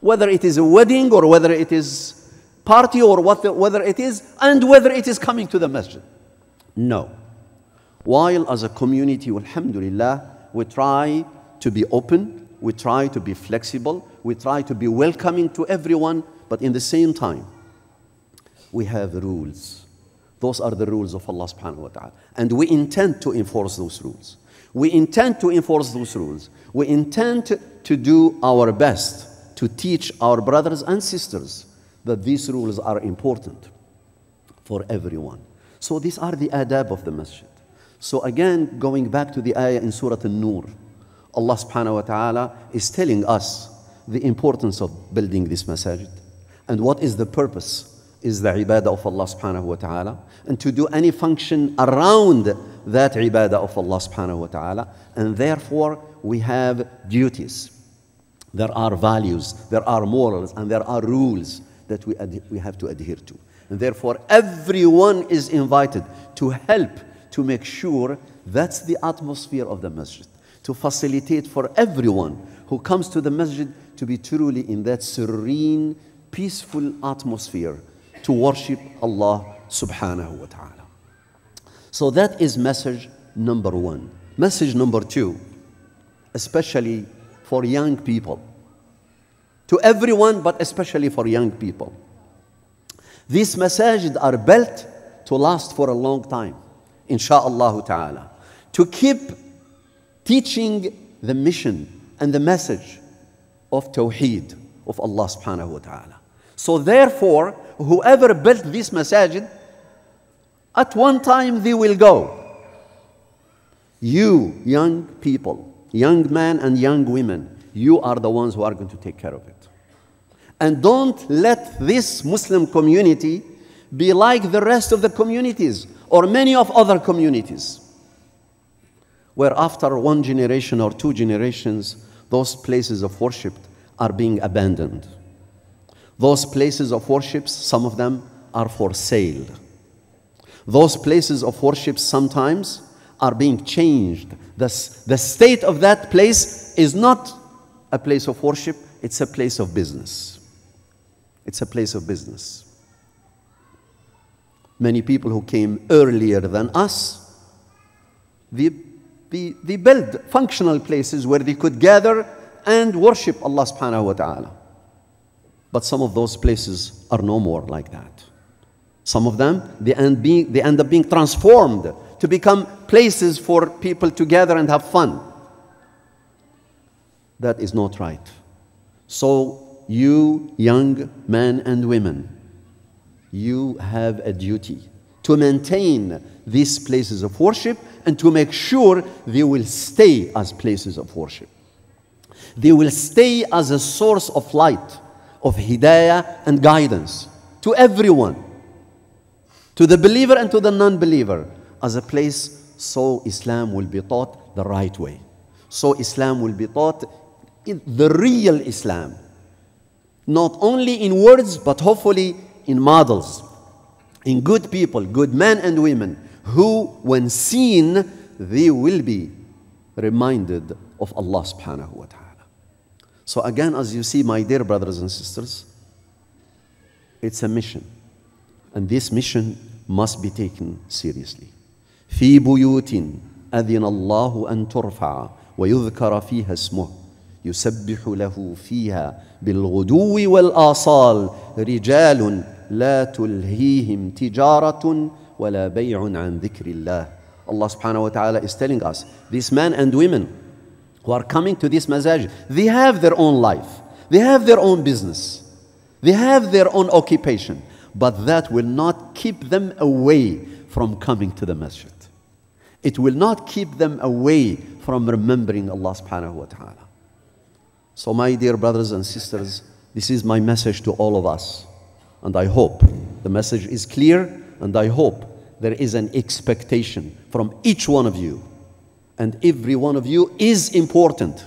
whether it is a wedding or whether it is party or what the, whether it is, and whether it is coming to the masjid. No. While as a community, alhamdulillah, we try to be open, we try to be flexible, we try to be welcoming to everyone, but in the same time, we have rules. Those are the rules of Allah subhanahu wa ta'ala. And we intend to enforce those rules. We intend to enforce those rules. We intend to do our best to teach our brothers and sisters that these rules are important for everyone. So these are the adab of the masjid. So again, going back to the ayah in Surah An-Nur, Allah subhanahu wa ta'ala is telling us the importance of building this masjid, and what is the purpose is the ibadah of Allah subhanahu wa ta'ala and to do any function around that ibadah of Allah subhanahu wa ta'ala and therefore we have duties there are values, there are morals, and there are rules that we, we have to adhere to. And therefore, everyone is invited to help to make sure that's the atmosphere of the masjid, to facilitate for everyone who comes to the masjid to be truly in that serene, peaceful atmosphere to worship Allah subhanahu wa ta'ala. So that is message number one. Message number two, especially for young people. To everyone, but especially for young people. These masajid are built to last for a long time, insha'Allah ta'ala. To keep teaching the mission and the message of Tawheed of Allah subhanahu wa ta'ala. So therefore, whoever built this masajid, at one time they will go. You young people, young men and young women, you are the ones who are going to take care of it. And don't let this Muslim community be like the rest of the communities or many of other communities, where after one generation or two generations, those places of worship are being abandoned. Those places of worship, some of them are for sale. Those places of worship sometimes are being changed. The, the state of that place is not a place of worship, it's a place of business. It's a place of business. Many people who came earlier than us, they, they, they built functional places where they could gather and worship Allah subhanahu wa ta'ala. But some of those places are no more like that. Some of them, they end, being, they end up being transformed to become places for people to gather and have fun. That is not right. So, you young men and women, you have a duty to maintain these places of worship and to make sure they will stay as places of worship. They will stay as a source of light, of hidayah and guidance to everyone, to the believer and to the non believer, as a place, so Islam will be taught the right way. So Islam will be taught the real Islam, not only in words, but hopefully in models, in good people, good men and women, who, when seen, they will be reminded of Allah subhanahu wa ta'ala. So, again, as you see, my dear brothers and sisters, it's a mission. And this mission must be taken seriously. في بيوت أذن الله أن ترفع ويذكر فيها اسمه يسبح له فيها بالغدو والآصال رجال لا تلهيهم تجارة ولا بيع عن ذكر الله Allah subhanahu wa ta'ala is telling us these men and women who are coming to this masjid, they have their own life, they have their own business, they have their own occupation, but that will not keep them away from coming to the masjid. It will not keep them away from remembering Allah subhanahu wa ta'ala. So, my dear brothers and sisters, this is my message to all of us. And I hope the message is clear, and I hope there is an expectation from each one of you. And every one of you is important.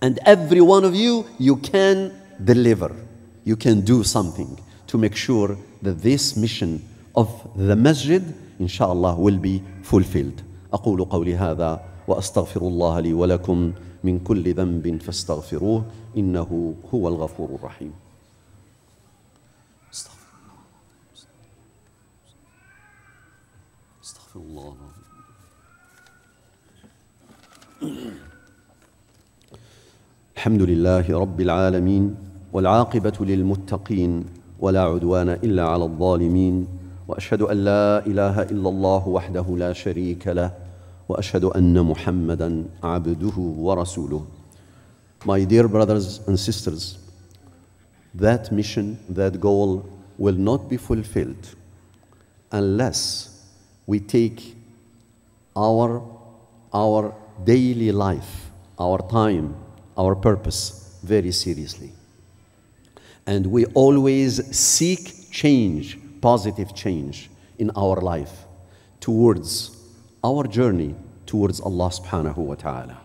And every one of you, you can deliver. You can do something to make sure that this mission of the masjid إن شاء الله will be fulfilled أقول قولي هذا وأستغفر الله لي ولكم من كل ذنب فاستغفروه إنه هو الغفور الرحيم استغفر الله استغفر الله الحمد لله رب العالمين والعاقبة للمتقين ولا عدوان إلا على الظالمين واشهد ان لا اله الا الله وحده لا شريك له واشهد ان محمدا عبده ورسوله my dear brothers and sisters that mission that goal will not be fulfilled unless we take our our daily life our time our purpose very seriously and we always seek change positive change in our life towards our journey towards Allah subhanahu wa ta'ala.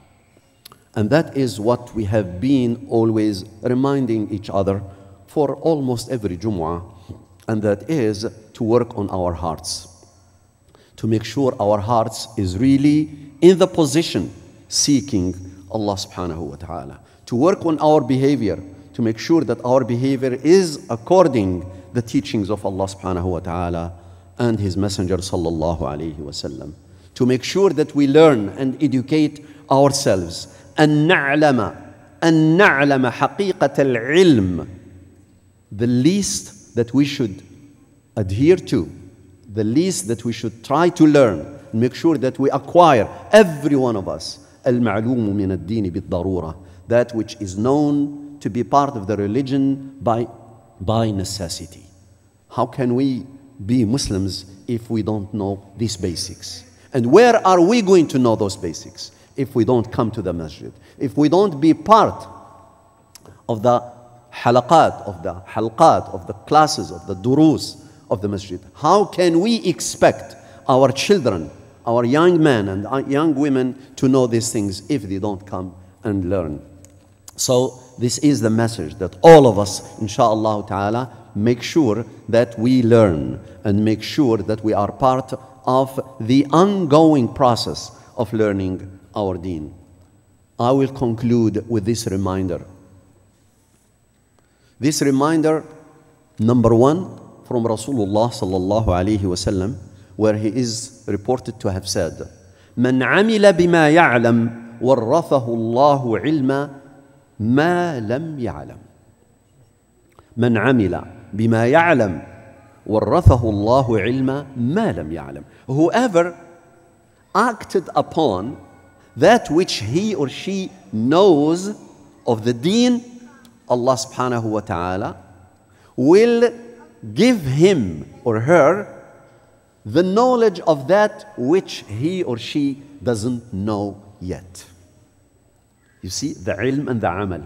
And that is what we have been always reminding each other for almost every Jumu'ah, and that is to work on our hearts, to make sure our hearts is really in the position seeking Allah subhanahu wa ta'ala, to work on our behavior, to make sure that our behavior is according the teachings of Allah subhanahu wa ta'ala and His Messenger sallallahu alayhi wasallam. To make sure that we learn and educate ourselves. أن نعلم أن نعلم حقيقة العلم The least that we should adhere to, the least that we should try to learn, make sure that we acquire, every one of us, المعلوم من الدين بالضرورة, that which is known to be part of the religion by, by necessity. How can we be Muslims if we don't know these basics? And where are we going to know those basics if we don't come to the masjid? If we don't be part of the halaqat, of the halqat, of the classes, of the durus of the masjid, how can we expect our children, our young men and uh, young women to know these things if they don't come and learn? So this is the message that all of us, inshallah ta'ala, make sure that we learn and make sure that we are part of the ongoing process of learning our deen. I will conclude with this reminder. This reminder, number one, from Rasulullah sallallahu wasallam, where he is reported to have said, "من amila بما يعلم ورثه الله ilma ما لم يعلم." من amila بما يعلم ورثه الله علما ما لم يعلم whoever acted upon that which he or she knows of the deen Allah subhanahu wa ta'ala will give him or her the knowledge of that which he or she doesn't know yet. You see, the ilm and the amal.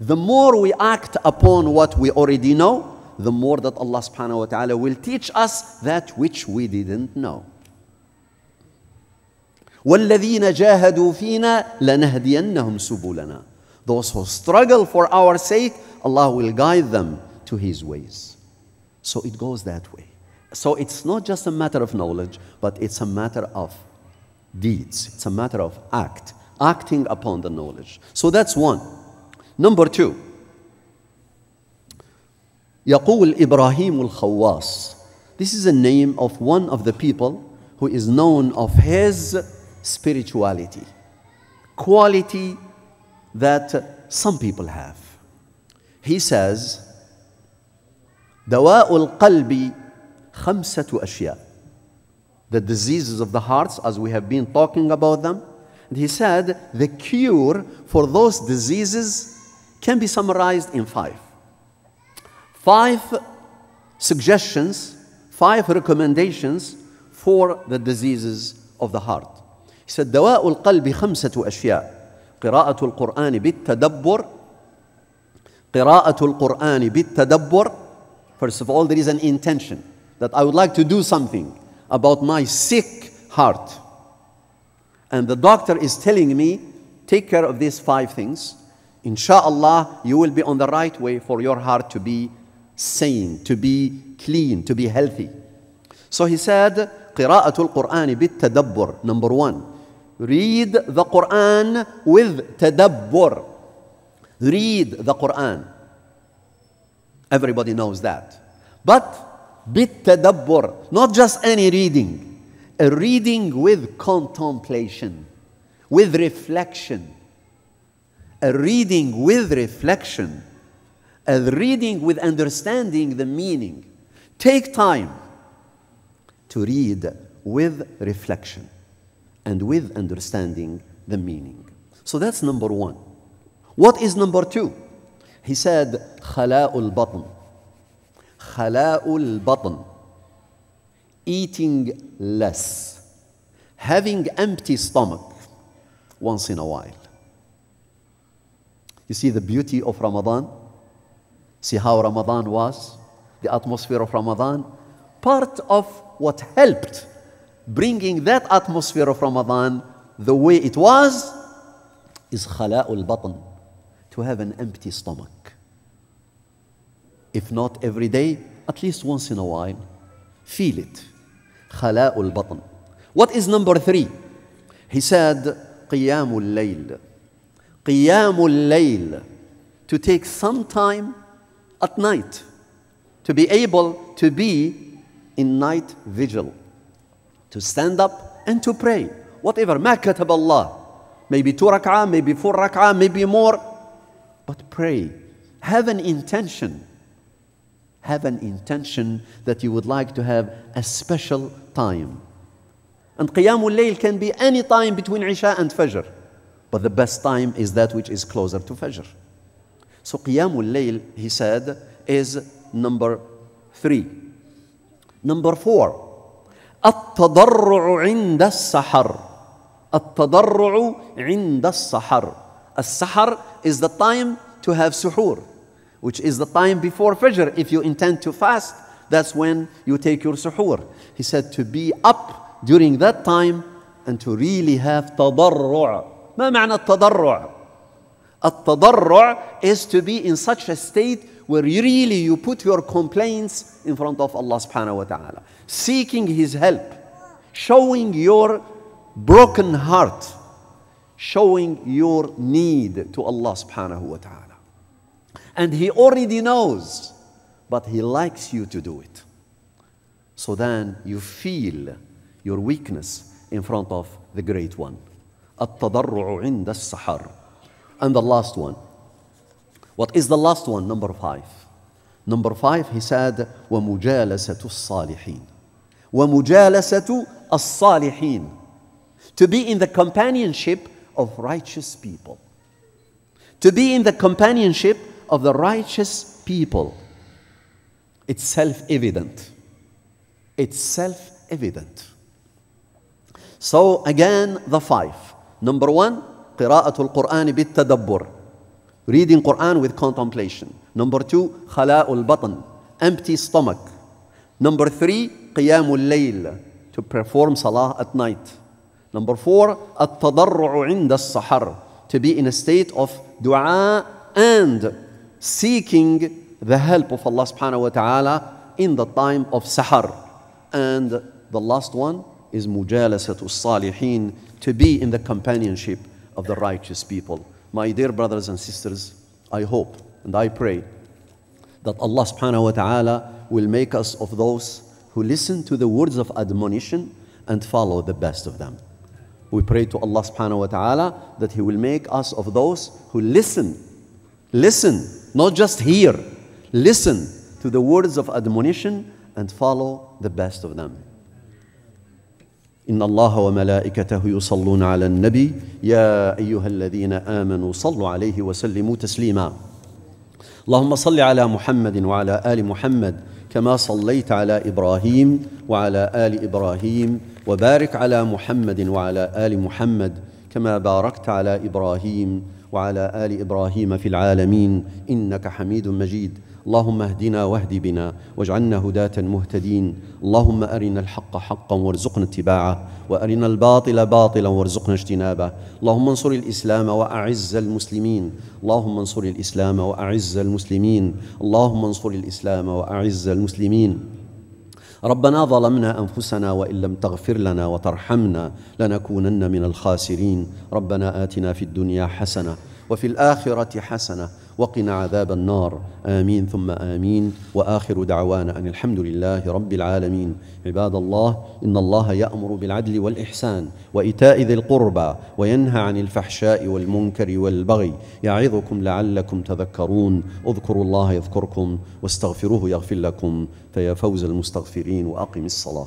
The more we act upon what we already know, the more that Allah subhanahu wa ta'ala will teach us that which we didn't know. وَالَّذِينَ جَاهَدُوا فِينَا لَنَهْدِيَنَّهُمْ Those who struggle for our sake, Allah will guide them to His ways. So it goes that way. So it's not just a matter of knowledge, but it's a matter of deeds. It's a matter of act, acting upon the knowledge. So that's one. Number two, يقول إبراهيم الخواص This is a name of one of the people who is known of his spirituality, quality that some people have. He says, دواء القلب خمسة أشياء The diseases of the hearts, as we have been talking about them. And he said, the cure for those diseases can be summarized in five. Five suggestions, five recommendations for the diseases of the heart. He said, دواء القلب خمسة أشياء قراءة القرآن بالتدبر قراءة القرآن بالتدبر First of all, there is an intention that I would like to do something about my sick heart. And the doctor is telling me, take care of these five things. Insha'Allah, you will be on the right way for your heart to be sane, to be clean, to be healthy. So he said, قراءة القرآن بالتدبر Number one, read the Quran with tadabbur. Read the Quran. Everybody knows that. But بالتدبر, not just any reading. A reading with contemplation, with reflection, a reading with reflection, a reading with understanding the meaning. Take time to read with reflection and with understanding the meaning. So that's number one. What is number two? He said, Khala'ul batn. Khala'ul batn. Eating less. Having empty stomach once in a while. You see the beauty of Ramadan? See how Ramadan was? The atmosphere of Ramadan? Part of what helped bringing that atmosphere of Ramadan the way it was is khala'ul batn, to have an empty stomach. If not every day, at least once in a while, feel it. Khala'ul batn. What is number three? He said, قيام الليل Qiyamul Layl, to take some time at night, to be able to be in night vigil, to stand up and to pray. Whatever, ma katab Allah. Maybe two rak'ah, maybe four rak'ah, maybe more. But pray. Have an intention. Have an intention that you would like to have a special time. And Qiyamul Layl can be any time between Isha and Fajr. But the best time is that which is closer to Fajr. So Qiyamul Layl, he said, is number three. Number four, 'inda عند السحر. التضرع sahar السحر. Al-Sahar is the time to have suhoor, which is the time before Fajr. If you intend to fast, that's when you take your suhoor. He said to be up during that time and to really have tadarru' ما معنى التضرع التضرع is to be in such a state where you really you put your complaints in front of Allah subhanahu wa ta'ala seeking his help showing your broken heart showing your need to Allah subhanahu wa ta'ala and he already knows but he likes you to do it so then you feel your weakness in front of the great one التضرع عند السحر and the last one what is the last one number five number five he said ومجالسة الصالحين ومجالسة الصالحين to be in the companionship of righteous people to be in the companionship of the righteous people it's self-evident it's self-evident so again the five Number one, قراءة القرآن بالتدبر. Reading Quran with contemplation. Number two, خلاء البطن. Empty stomach. Number three, قيام الليل. To perform salah at night. Number four, التضرع عند الصحر, To be in a state of dua and seeking the help of Allah subhanahu wa ta'ala in the time of sahar. And the last one is مجالسة الصالحين to be in the companionship of the righteous people. My dear brothers and sisters, I hope and I pray that Allah subhanahu wa ta'ala will make us of those who listen to the words of admonition and follow the best of them. We pray to Allah subhanahu wa ta'ala that He will make us of those who listen, listen, not just hear, listen to the words of admonition and follow the best of them. إن الله وملائكته يصلون على النبي يا أيها الذين آمنوا صلوا عليه وسلموا تسليما اللهم صل على محمد وعلى آل محمد كما صليت على إبراهيم وعلى آل إبراهيم وبارك على محمد وعلى آل محمد كما باركت على إبراهيم وعلى آل إبراهيم في العالمين إنك حميد مجيد اللهم اهدنا واهد بنا واجعلنا هداة مهتدين اللهم أرنا الحق حقا وارزقنا اتباعه وأرنا الباطل باطلا وارزقنا اجتنابه اللهم انصر الإسلام وأعز المسلمين اللهم انصر الإسلام وأعز المسلمين اللهم انصر الإسلام وأعز المسلمين ربنا ظلمنا انفسنا وان لم تغفر لنا وترحمنا لنكونن من الخاسرين ربنا اتنا في الدنيا حسنه وفي الاخره حسنه وقنا عذاب النار آمين ثم آمين وآخر دعوانا أن الحمد لله رب العالمين عباد الله إن الله يأمر بالعدل والإحسان وإيتاء ذي القربى وينهى عن الفحشاء والمنكر والبغي يعظكم لعلكم تذكرون اذكروا الله يذكركم واستغفروه يغفر لكم فيا فوز المستغفرين وأقم الصلاة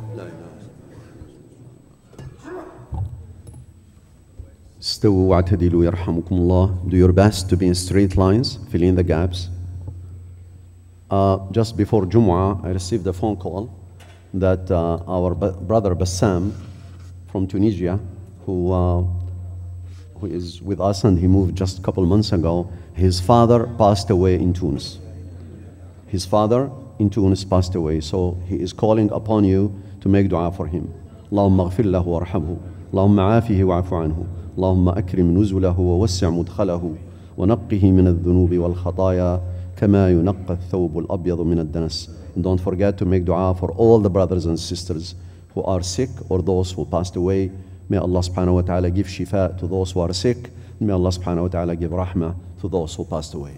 Do your best to be in straight lines, fill in the gaps. Uh, just before Jumu'ah, I received a phone call that uh, our brother Bassam from Tunisia, who, uh, who is with us and he moved just a couple months ago, his father passed away in Tunis. His father in Tunis passed away, so he is calling upon you to make dua for him. اللهم اغفر له وارحمه اللهم عافه واعف عنه اللهم أكرم نزله ووسع مدخله ونقه من الذنوب والخطايا كما ينقى الثوب الأبيض من الدنس and don't forget to make dua for all the brothers and sisters who are sick or those who passed away may Allah subhanahu wa ta'ala give shifa to those who are sick and may Allah subhanahu wa ta'ala give rahma to those who passed away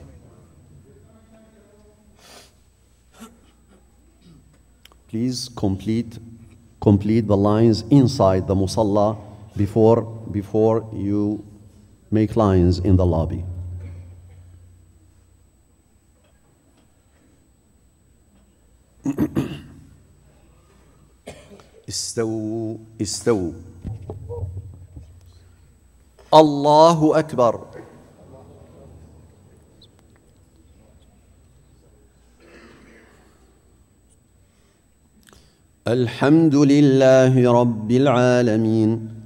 please complete complete the lines inside the musalla before, before you make lines in the lobby. استو استو الله أكبر الحمد لله رب العالمين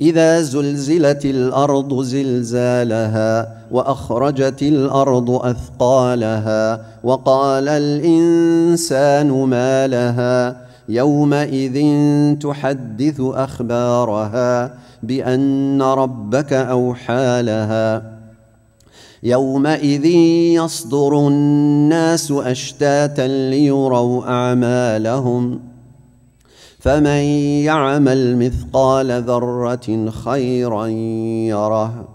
إذا زلزلت الأرض زلزالها وأخرجت الأرض أثقالها وقال الإنسان ما لها يومئذ تحدث أخبارها بأن ربك أوحى لها يومئذ يصدر الناس أشتاتا ليروا أعمالهم ۖ فمن يعمل مثقال ذرة خيرا يره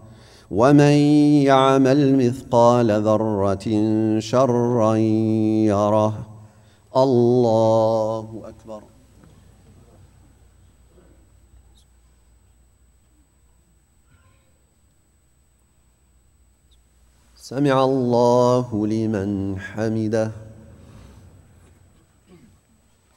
ومن يعمل مثقال ذرة شرا يره الله أكبر سمع الله لمن حمده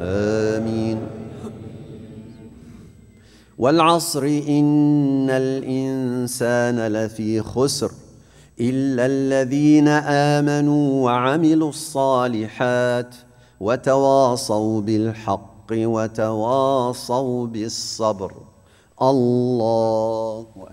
آمين والعصر إن الإنسان لفي خسر إلا الذين آمنوا وعملوا الصالحات وتواصوا بالحق وتواصوا بالصبر الله أكبر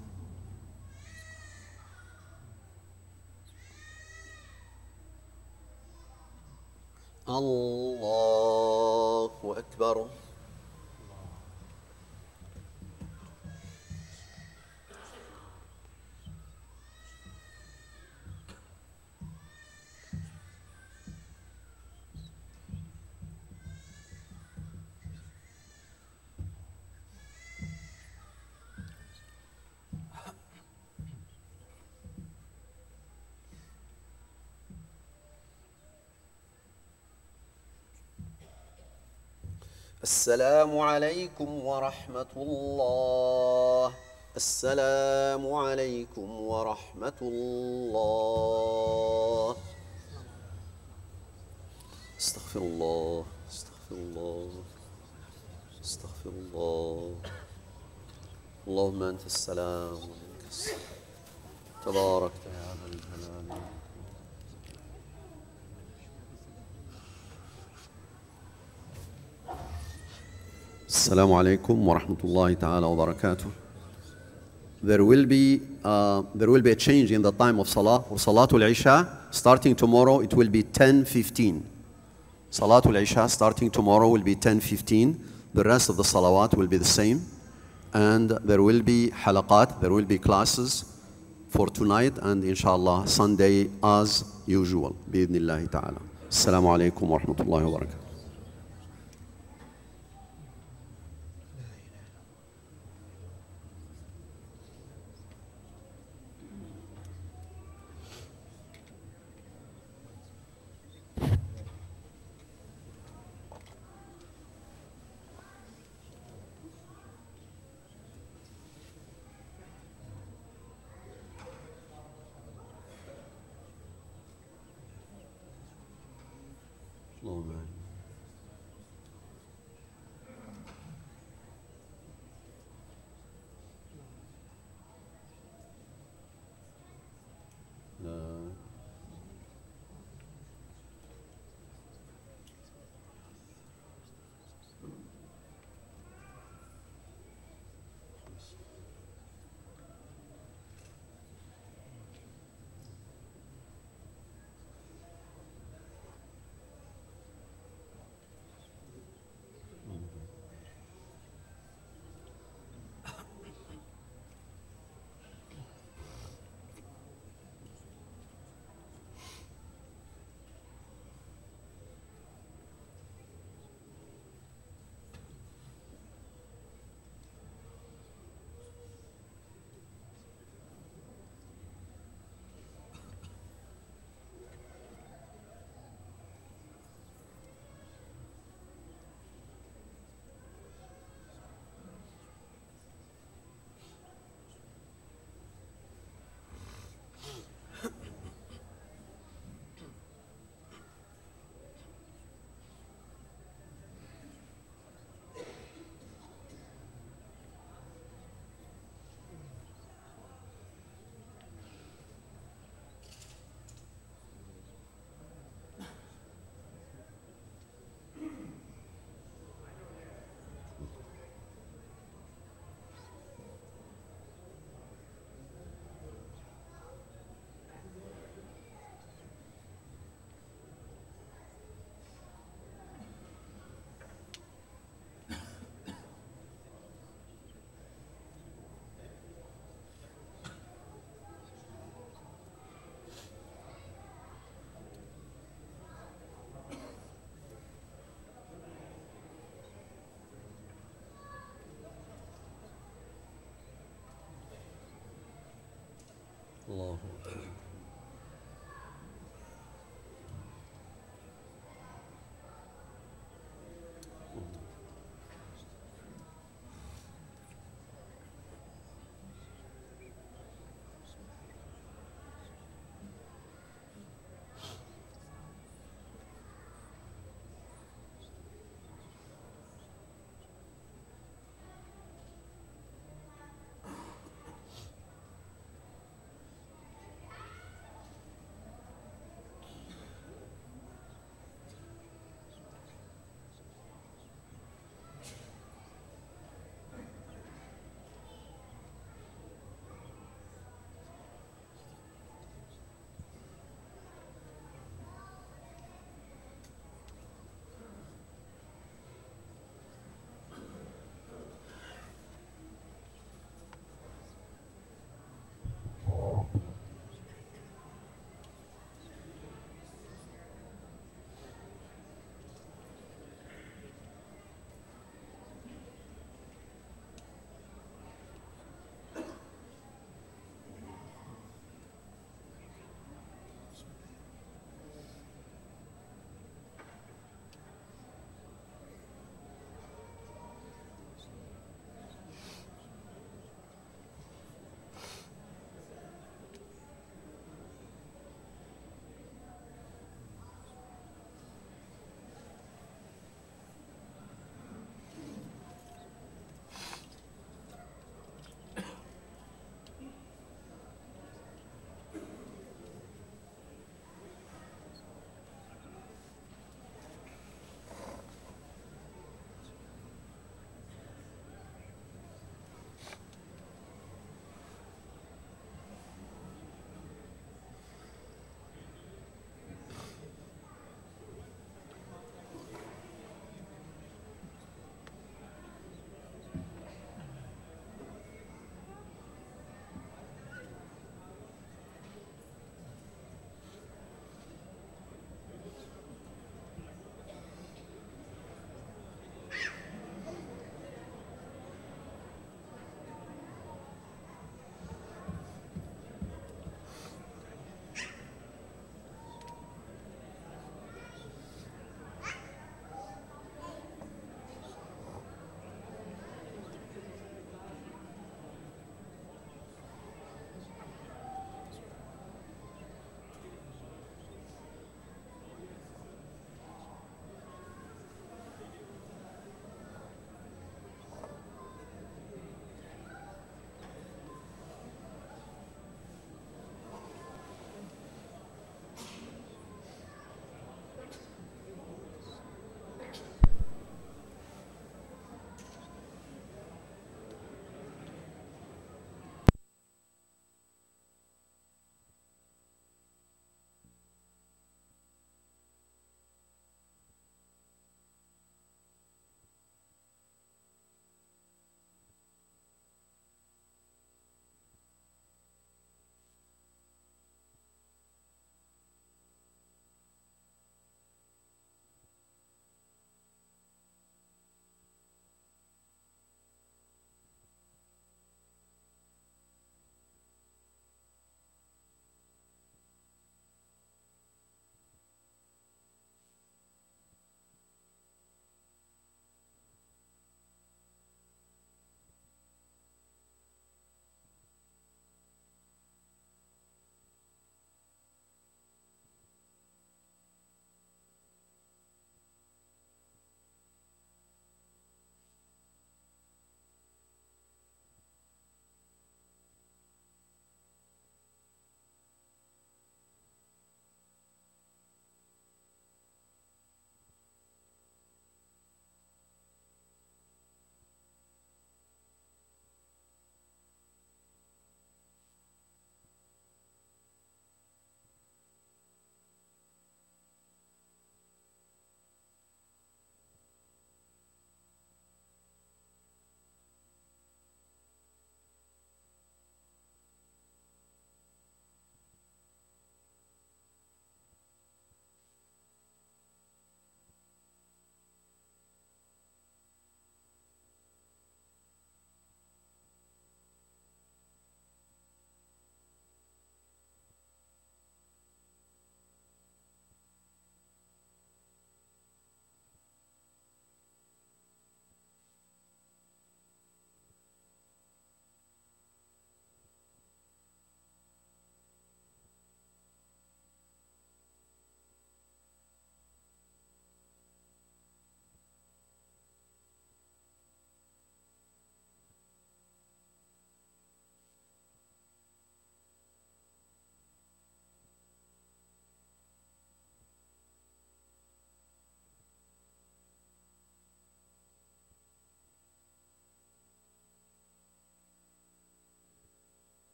الله أكبر السلام عليكم ورحمة الله السلام عليكم ورحمة الله استغفر الله استغفر الله استغفر الله اللهم أنت السلام ومنك السلام تباركت يا ذا الجلال Assalamu alaikum wa rahmatullahi ta'ala wa barakatuh. There will, be, uh, there will be a change in the time of Salah or Salatul Isha. Starting tomorrow, it will be 10.15. Salatul Isha starting tomorrow will be 10.15. The rest of the Salawat will be the same. And there will be halaqat, there will be classes for tonight and inshallah Sunday as usual. Bi-idhnillahi ta'ala. Assalamu alaikum wa rahmatullahi Long Lord Allahu Akbar.